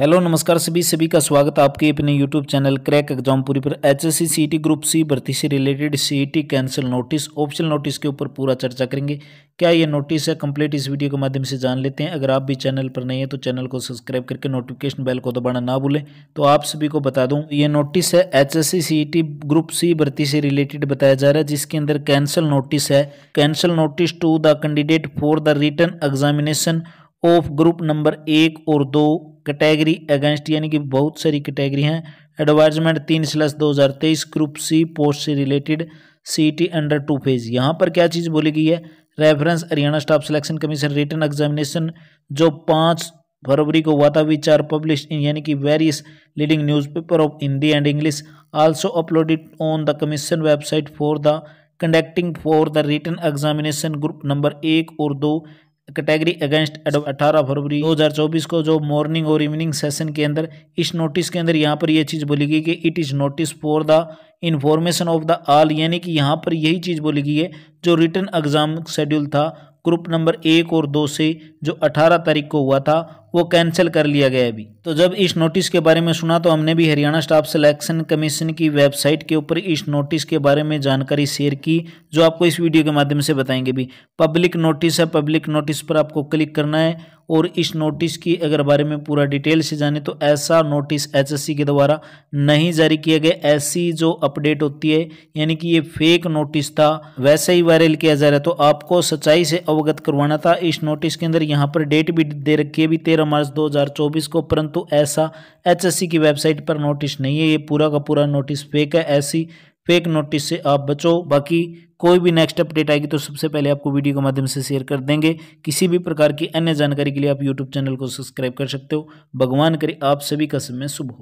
hello नमस्कार सभी सभी का स्वागत है आपके अपने यूट्यूब चैनल क्रैक एग्जामपुरी पर H S C group C भर्ती से related CET cancel notice optional notice के ऊपर पूरा चर्चा करेंगे क्या ये नोटिस है कंप्लीट इस वीडियो के माध्यम से जान लेते हैं अगर आप भी चैनल पर नहीं है तो चैनल को सब्सक्राइब करके नोटिफिकेशन बेल को दबाना ना भूलें तो आप सभी को बता दूँ ये नोटिस है एच एस ग्रुप सी भर्ती से रिलेटेड बताया जा रहा है जिसके अंदर कैंसल नोटिस है cancel notice to the candidate for the written examination of group number एक और दो कैटेगरी अगेंस्ट यानी कि बहुत सारी कैटेगरी हैं एडवाइजमेंट तीन स्लस दो हज़ार तेईस ग्रुप सी पोस्ट से related C T under two phase यहाँ पर क्या चीज़ बोली गई है reference Haryana staff selection commission written examination जो पाँच फरवरी को हुआ था विच आर पब्लिश इन यानी कि various leading newspaper of Hindi and English also uploaded on the commission website for the conducting for the written examination group number एक और दो कैटेगरी अगेंस्ट अठारह फरवरी 2024 को जो मॉर्निंग और इवनिंग सेशन के अंदर इस नोटिस के अंदर यहाँ पर यह चीज़ बोली गई कि it is notice for the information of the all यानी कि यहाँ पर यही चीज़ बोली गई है जो रिटर्न एग्जाम शेड्यूल था ग्रुप नंबर एक और दो से जो अठारह तारीख को हुआ था वो कैंसिल कर लिया गया अभी तो जब इस नोटिस के बारे में सुना तो हमने भी हरियाणा स्टाफ सिलेक्शन कमीशन की वेबसाइट के ऊपर इस नोटिस के बारे में जानकारी शेयर की जो आपको इस वीडियो के माध्यम से बताएंगे भी पब्लिक नोटिस है पब्लिक नोटिस पर आपको क्लिक करना है और इस नोटिस की अगर बारे में पूरा डिटेल से जाने तो ऐसा नोटिस एच के द्वारा नहीं जारी किया गया ऐसी जो अपडेट होती है यानी कि ये फेक नोटिस था वैसे ही वायरल किया जा रहा है तो आपको सच्चाई से अवगत करवाना था इस नोटिस के अंदर यहाँ पर डेट भी दे रखी है भी तेरह तेरह मार्च 2024 को परंतु ऐसा एचएससी की वेबसाइट पर नोटिस नहीं है ये पूरा का पूरा नोटिस फेक है ऐसी फेक नोटिस से आप बचो बाकी कोई भी नेक्स्ट अपडेट आएगी तो सबसे पहले आपको वीडियो के माध्यम से शेयर कर देंगे किसी भी प्रकार की अन्य जानकारी के लिए आप यूट्यूब चैनल को सब्सक्राइब कर सकते हो भगवान करे आप सभी का समय शुभ हो